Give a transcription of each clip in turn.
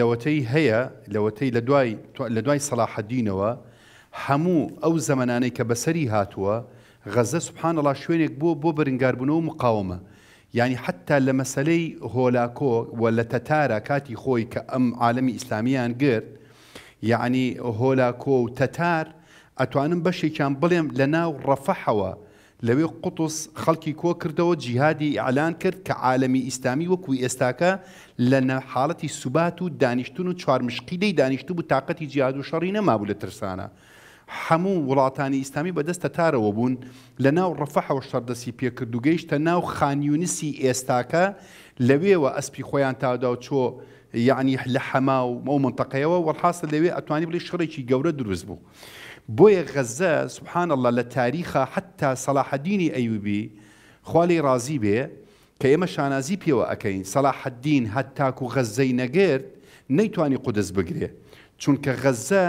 لەوەتەی هەیە لەوەتەی لە دوای لە دوای سەلاحەدینەوە هەموو ئەو زەمانانەی کە بەسەری هاتووە غەزە سوبحانەڵا شوێنێک بۆ بۆ بەرنگاربوونەوە مقاومە یعنی حتا لە مەسلەی هۆلاکۆ و لە تەتارە کاتی خۆی کە ئەم عالەمی ئیسلامیان گرت یعنی هۆلاکۆ و تەتار ئەتوانم بەشێکیان بڵێم لە ناو ڕەفەحەوە لەوێ قوتوس خەڵکی کۆ کردەوە جیهادی ئاعلان کرد کە عالمی ئیسلامی وەکو ئێستاکە لە حاڵەتی سوبات و دانیشتون و چوارمشقیدەی دانیشتو بوو تااقەتی جیاد و شەڕی نەمابوو لە ترسانە. هەموو وڵاتانی ئیسلامی بەدەستە تارەوە بوون لە ناو ڕفەحەوە شەردەسی پێکردو گەیشتە ناو خانیونسی ئێستاکە لەوێوە ئەسپی خۆیان تادا و چۆ یعنی لە حەما و مەو منتەقەیەوە وەرحاستە لەوێ ئەتوانی بڵی شڕێکی گەورە دروست بوو. بۆیە غەزە سبحان الله لە تاریخە حتا سەلاحەدینی ئەیوبی خوالی رازی بێ کە ئێمە شانازی پێوە ئەەکەین سەلاحەدین هەتاکو غەزەی نەگرت نەیتوانی قودس بگرێ چونکە غەزە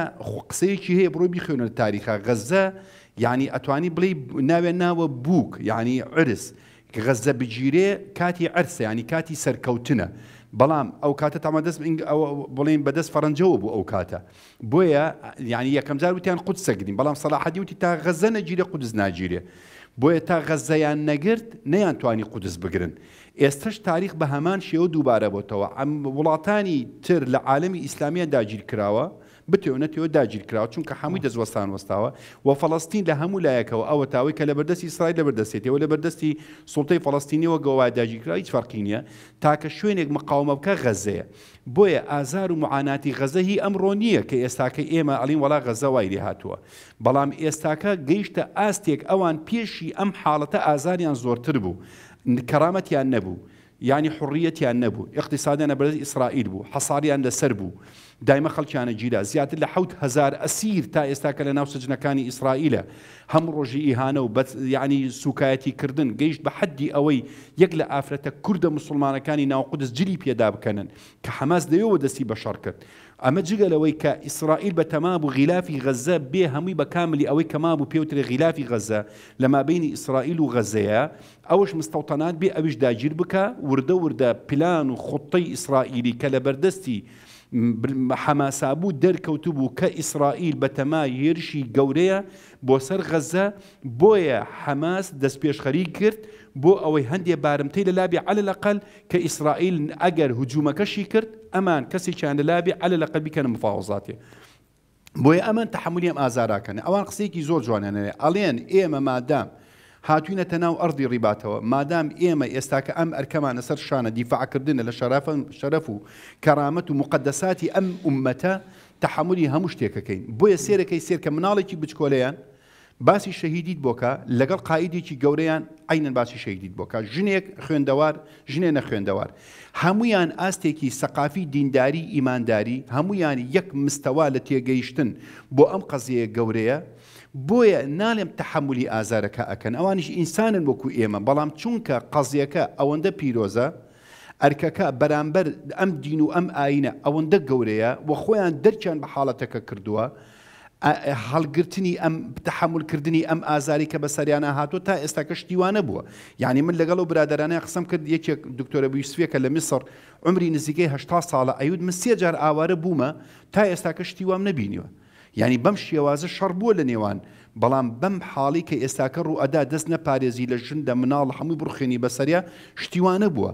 قسەیەکی هەیە بڕۆ بیخێنە تاریخە غەزە یعنی ئەتوانی بڵێ ناوێ ناوە بووک یعنی عرس غەزە بگیرێ کاتی ئەرسە ینی کاتی سەرکەوتنە بەڵام ئەو کاتە تامە دەست بڵین بەدەست فەرەنجەوە بوو ئەو کاتە بۆیە یعنی یەکەم جار وتیان قوت سەگرین بەڵام سەلاحەدی وتی تا غەزە نەگیرە قودز ناگیرێ بۆیە تا غەزەیان نەگرت نەیانتوانی قودس بگرن ئێستش تاریخ بە هەمان شێوە دووبارە بۆتەوە ئەم وڵاتانی تر لە عالمی ئیسلامیە داگیر کراوە بتێونەتەوە داگیرکراوە چونکە هەمووی دەزوەستان وەستاوە و فەڵستین لە هەموو لایەکەوە ئەوە تاوی کە لە بەردەستی سرای لە بەردەستێتەوە لە بەردەستی سڵتەی فەڵستینیەوە گەوای داگیرکرا هیچ فەرقی نیە تاکە شوێنێک مقاومە بکە غەزەیە بۆیە ئازار و معاناتی غەزەهی ئەمڕۆ نییە کە ئێستاکە ئێمە ئەلین وڵا غەزەوای لێ هاتووە بەڵام ئێستاکە گەیشتە ئاستێک ئەوان پێشی ئەم حاڵەتە ئازاریان زۆرتر بوو کەرامەتیان نەبوو. ینی حڕیەتیان نەبوو اقتصادیان نەبرەت ئیسرائیل بوو حەساریان لەسەر بوو دایمە خەڵکیانە گیرا زیاتر لە حوت هزار ئەسیر تا ئێستا کە لە ناو سجنەکانی ئیسرائیلە هەم ڕۆژی ئیهانە و یعنی سوکایەتی کردن گەیشت بە حدی ئەوەی یەک لە ئافرەتە کووردە مسلمانەکانی ناوقدس جلی پێدا بکەنن کە حەماس دەیەوە دەستی بەشار کرد ئەمە جگەلەوەی کە ئیسرائیل بە تەمابوو غیلافی غەزە بێ هەمووی بە کاملی ئەوەی کەمابوو پێوترێ غیلافی غەزە لە مابینی ئیسرائیل و غەزەیە ئەوش مستەوتەنات بێ ئەویش داگیر بکە وردە وردە پلان و خوتەی ئیسرائیلی کە لە بەردەستی حەماسابوو دەرکەوتو بوو کە ئیسرائیل بەتەما هێرشی گەورەیە بۆ سەر غەزە بۆیە حەماس دەستپێشخەری کرد بۆ ئەوەی هەندێک بارمتی لە لابی على لەقل کە ئیسرائیل ئەگەر هجوومەکەشی کرد ئەمان کەسێکیان لە لابی على لەقل بکەن مفاوزاتێ. بۆیە ئەمان تحملیم ئازاراکەن ئەوان قسێکی زۆر جوانانەوێ ئەڵێن ئێمە مادام. تناو ارضی ئەردی ڕیباتەوە مادام ئێمە ئێستا کە ئەم ئەرکەمانە سەر شانە دیفاعکردنە لە شەرەف و کرامت و مقدساتی ام امتا تحملی بوی سیر که سیر کمنالی کی بچکولیان باسی شەهیدیت بۆکە لەگەڵ قایدێکی گەورەیان ئاینەن باسی شەهیدیت بۆکە ژنێک خوێندەوار ژنێ نە خوێندەوار هەمویان ئاستێکی سەقافی دینداری ئیمانداری هەمویان یەک مستەوا لە تێگەیشتن بۆ ئەم قەزیەیە گەورەیە بۆیە نالێم تحملی ئازارەکە ئەکەن ئەوانش ئینسانن وەکو ئێمە بەڵام چونکە قەزیەکە ئەوەندە پیرۆزە ئەرکەکە بەرامبەر ئەم دین و ئەم ئاینە ئەوەندە گەورەیە و خۆیان دەرچیان بە حاڵەتەکە کردووە هەڵگرتنی ئەم تحملکردنی ئەم ئازاری کە بە سەریانە هاتووە تا ئێستا کەشتیوانە بووە یعنی من لەگەڵ و برادرانە قسم کرد یەکێک دکتۆرە بویسوێکە لە میسر عمری نزیکەی هشتا ساڵە ئەیود من سێ جار ئاوارە بوومە تا ئێستا کەشتیوام نبینیوە یعنی بەم شێوازە شەڕ بووە لە نێوان بەڵام بەم حاڵی کە ئێستاکە ڕوئەدا دەست نەپارێزی لە ژندە مناڵ هەمووی بڕخێنی بەسەریا شتیوانە بووە.